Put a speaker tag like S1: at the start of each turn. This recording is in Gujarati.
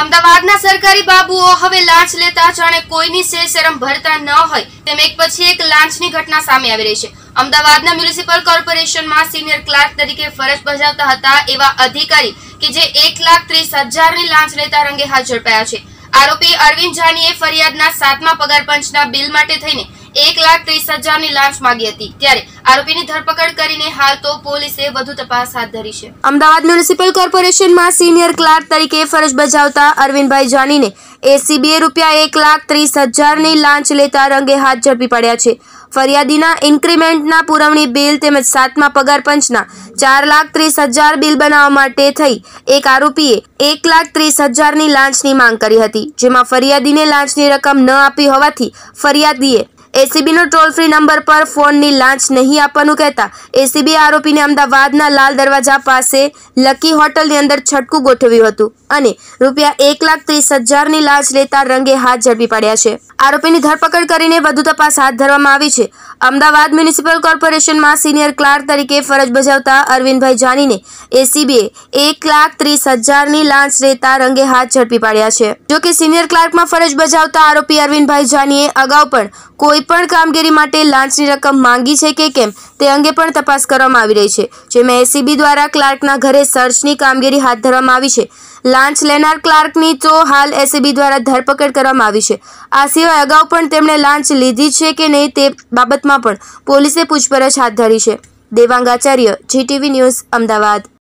S1: અમદાવાદના સરકારી બાબુઓ હવે લાંચ લેતા જાણે કોઈની સે શરમ ભરતા ન હોય તેમ એક પછી એક લાંચની ઘટના સામે આવી રહી છે અમદાવાદના મ્યુનિસિપલ કોર્પોરેશનમાં સિનિયર ક્લાર્ક તરીકે ફરજ બજાવતા હતા એવા અધિકારી કે જે એક લાખ ત્રીસ હજારની લાંચ લેતા રંગે હાથ ઝડપાયા છે આરોપી અરવિંદ જાનીએ ફરિયાદના સાતમા પગાર પંચના બિલ માટે થઈને એક લાખ ત્રીસ હજારની લાંચ માંગી હતી ત્યારે આરોપીની ધરપકડ કરીને હાલ તો પોલીસે વધુ તપાસ હાથ ધરી છે અમદાવાદ મ્યુનિસિપલ કોર્પોરેશનમાં સિનિયર ક્લાર્ક તરીકે ફરજ બજાવતા અરવિંદભાઈ જાનીને એસીબીએ રૂપિયા એક લાખ ત્રીસ હજારની લાંચ લેતા રંગે હાથ ઝડપી પડ્યા છે ફરિયાદીના ઇન્ક્રીમેન્ટના પુરવણી બિલ તેમજ સાતમા પગાર પંચના ચાર લાખ ત્રીસ હજાર બિલ બનાવવા માટે થઈ એક આરોપીએ એક લાખ ત્રીસ હજારની લાંચની માંગ કરી હતી જેમાં ફરિયાદીને લાંચની રકમ ન આપી હોવાથી ફરિયાદીએ એસીબીનો ટોલ ફ્રી નંબર પર ફોનની લાંચ નહીં આપવાનું કહેતા એસીબી આરોપીને અમદાવાદના લાલ દરવાજા પાસે લકી હોટલની અંદર છટકું ગોઠવ્યું હતું અને રૂપિયા એક લાખ ત્રીસ હજારની લાંચ લેતા રંગે હાથ ઝડપી પાડ્યા છે આરોપીની ધરપકડ કરીને વધુ તપાસ હાથ ધરવામાં આવી છે અમદાવાદ મ્યુનિસિપલ કોર્પોરેશનમાં સિનિયર ક્લાર્ક તરીકે ફરજ બજાવતા અરવિંદભાઈ જાનીને એસીબીએ એક લાખ ત્રીસ હજારની લાંચ લેતા રંગે હાથ ઝડપી પાડ્યા છે જોકે સિનિયર ક્લાર્કમાં ફરજ બજાવતા આરોપી અરવિંદભાઈ જાનીએ અગાઉ પણ કોઈ પણ કામગીરી માટે લાંચની રકમ માંગી છે કે કેમ તે અંગે પણ તપાસ કરવામાં આવી રહી છે જેમાં એસીબી e દ્વારા ક્લાર્કના ઘરે સર્ચની કામગીરી હાથ ધરવામાં આવી છે લાંચ લેનાર ક્લાર્કની તો હાલ એસીબી e દ્વારા ધરપકડ કરવામાં આવી છે આ સિવાય અગાઉ પણ તેમણે લાંચ લીધી છે કે નહીં તે બાબતમાં પણ પોલીસે પૂછપરછ હાથ ધરી છે દેવાંગ આચાર્ય જીટીવી ન્યૂઝ અમદાવાદ